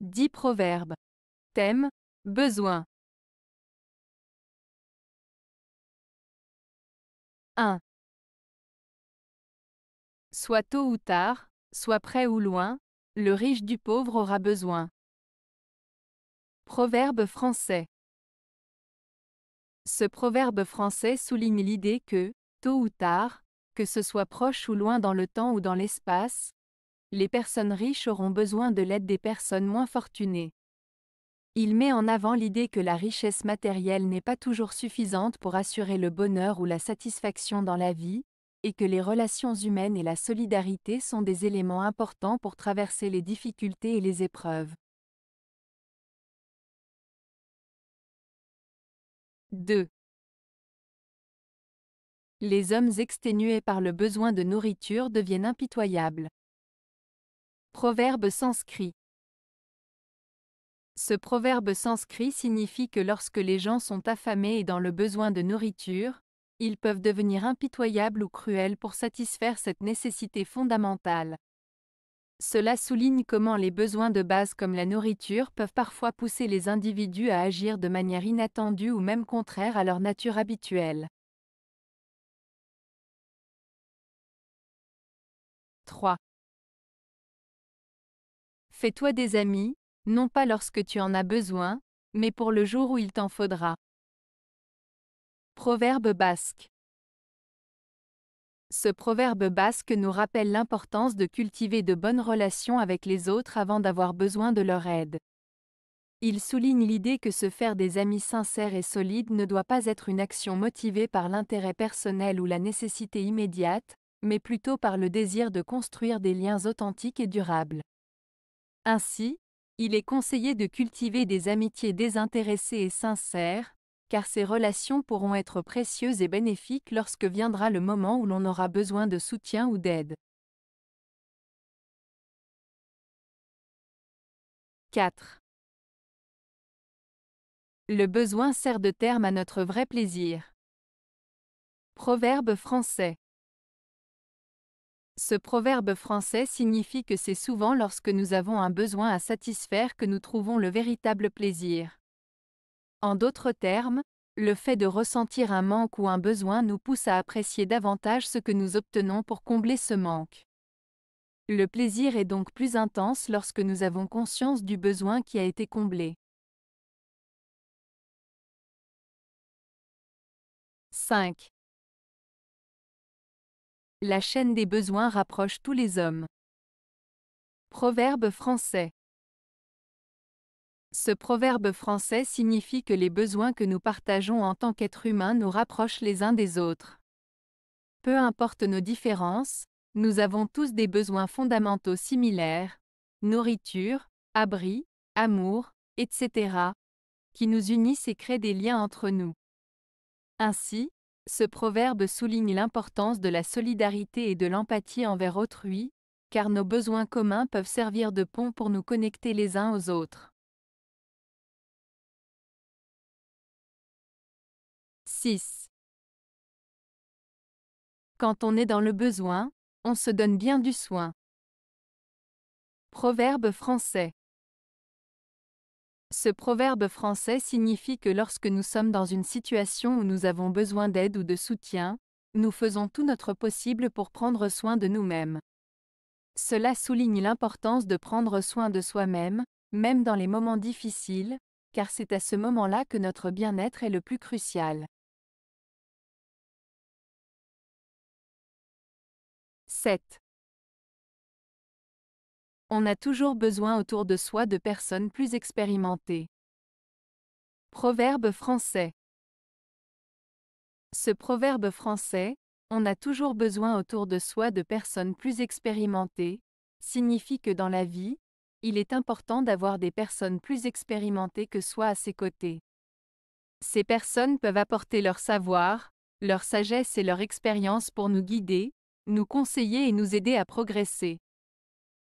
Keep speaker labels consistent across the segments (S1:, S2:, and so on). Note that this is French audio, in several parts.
S1: 10 proverbes. Thème Besoin. 1. Soit tôt ou tard, soit près ou loin, le riche du pauvre aura besoin. Proverbe
S2: français. Ce proverbe français souligne l'idée que, tôt ou tard, que ce soit proche ou loin dans le temps ou dans l'espace, les personnes riches auront besoin de l'aide des personnes moins fortunées. Il met en avant l'idée que la richesse matérielle n'est pas toujours suffisante pour assurer le bonheur ou la satisfaction dans la vie, et que les relations humaines et la solidarité sont des éléments importants
S1: pour traverser les difficultés et les épreuves. 2. Les hommes exténués par le besoin de nourriture deviennent impitoyables.
S2: Proverbe sanscrit Ce proverbe sanscrit signifie que lorsque les gens sont affamés et dans le besoin de nourriture, ils peuvent devenir impitoyables ou cruels pour satisfaire cette nécessité fondamentale. Cela souligne comment les besoins de base comme la nourriture peuvent parfois pousser les individus
S1: à agir de manière inattendue ou même contraire à leur nature habituelle. 3. Fais-toi des amis, non pas lorsque tu en as besoin,
S2: mais pour le jour où il t'en faudra. Proverbe basque. Ce proverbe basque nous rappelle l'importance de cultiver de bonnes relations avec les autres avant d'avoir besoin de leur aide. Il souligne l'idée que se faire des amis sincères et solides ne doit pas être une action motivée par l'intérêt personnel ou la nécessité immédiate, mais plutôt par le désir de construire des liens authentiques et durables. Ainsi, il est conseillé de cultiver des amitiés désintéressées et sincères, car ces relations pourront être précieuses et bénéfiques lorsque
S1: viendra le moment où l'on aura besoin de soutien ou d'aide. 4. Le besoin sert de terme à notre vrai plaisir.
S2: Proverbe français. Ce proverbe français signifie que c'est souvent lorsque nous avons un besoin à satisfaire que nous trouvons le véritable plaisir. En d'autres termes, le fait de ressentir un manque ou un besoin nous pousse à apprécier davantage ce que nous obtenons pour combler ce manque. Le plaisir est
S1: donc plus intense lorsque nous avons conscience du besoin qui a été comblé. 5. La chaîne des besoins rapproche tous les hommes. Proverbe français. Ce proverbe français
S2: signifie que les besoins que nous partageons en tant qu'êtres humains nous rapprochent les uns des autres. Peu importe nos différences, nous avons tous des besoins fondamentaux similaires, nourriture, abri, amour, etc., qui nous unissent et créent des liens entre nous. Ainsi, ce proverbe souligne l'importance de la solidarité et de l'empathie envers autrui, car nos besoins
S1: communs peuvent servir de pont pour nous connecter les uns aux autres. 6. Quand on est dans le besoin, on se donne bien du soin. Proverbe français. Ce proverbe français
S2: signifie que lorsque nous sommes dans une situation où nous avons besoin d'aide ou de soutien, nous faisons tout notre possible pour prendre soin de nous-mêmes. Cela souligne l'importance de prendre soin de soi-même, même dans les moments difficiles, car c'est à
S1: ce moment-là que notre bien-être est le plus crucial. « 7. On a toujours besoin autour de soi de personnes plus expérimentées.
S2: Proverbe français. Ce proverbe français, on a toujours besoin autour de soi de personnes plus expérimentées, signifie que dans la vie, il est important d'avoir des personnes plus expérimentées que soi à ses côtés. Ces personnes peuvent apporter leur savoir, leur sagesse et leur expérience pour nous guider, nous conseiller et nous aider à progresser.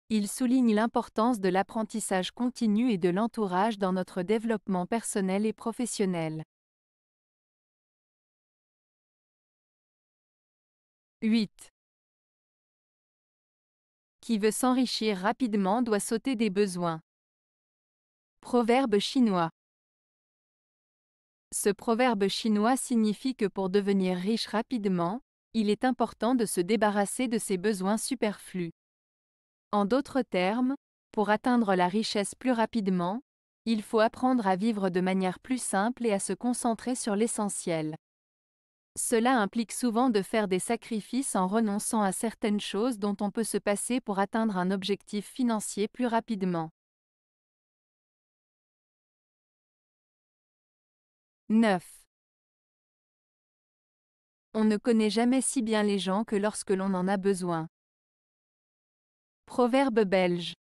S2: Il souligne l'importance de l'apprentissage continu et de l'entourage dans notre développement
S1: personnel et professionnel. 8. Qui veut s'enrichir rapidement doit sauter des besoins. Proverbe chinois.
S2: Ce proverbe chinois signifie que pour devenir riche rapidement, il est important de se débarrasser de ses besoins superflus. En d'autres termes, pour atteindre la richesse plus rapidement, il faut apprendre à vivre de manière plus simple et à se concentrer sur l'essentiel. Cela implique souvent de faire des sacrifices en renonçant à certaines choses dont on peut se passer pour atteindre un objectif
S1: financier plus rapidement. 9. On ne connaît jamais si bien les gens que lorsque l'on en a besoin. Proverbe
S2: belge.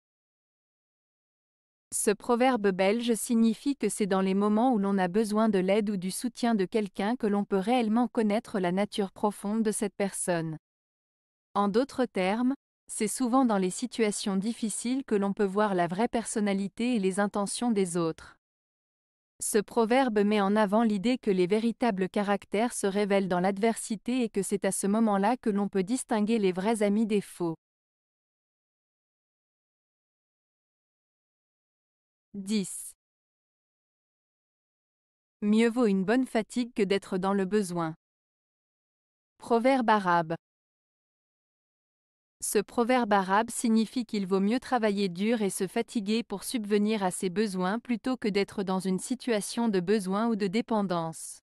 S2: Ce proverbe belge signifie que c'est dans les moments où l'on a besoin de l'aide ou du soutien de quelqu'un que l'on peut réellement connaître la nature profonde de cette personne. En d'autres termes, c'est souvent dans les situations difficiles que l'on peut voir la vraie personnalité et les intentions des autres. Ce proverbe met en avant l'idée que les véritables caractères se révèlent dans l'adversité et que
S1: c'est à ce moment-là que l'on peut distinguer les vrais amis des faux. 10. Mieux vaut une bonne fatigue que d'être dans le besoin.
S2: Proverbe arabe. Ce proverbe arabe signifie qu'il vaut mieux travailler dur et se fatiguer pour subvenir à ses besoins plutôt que d'être dans une situation de besoin ou de dépendance.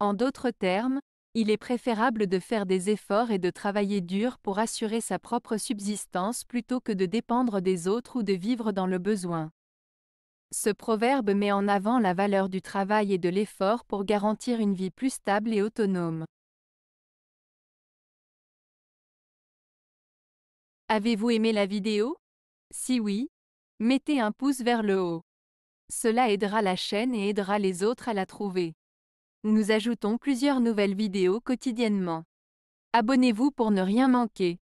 S2: En d'autres termes, il est préférable de faire des efforts et de travailler dur pour assurer sa propre subsistance plutôt que de dépendre des autres ou de vivre dans le besoin. Ce proverbe met en avant la valeur du travail et de l'effort pour garantir une vie plus stable et autonome.
S1: Avez-vous aimé la vidéo Si oui, mettez un pouce vers le haut. Cela aidera la chaîne
S2: et aidera les autres à la trouver. Nous ajoutons plusieurs nouvelles vidéos quotidiennement.
S1: Abonnez-vous pour ne rien manquer.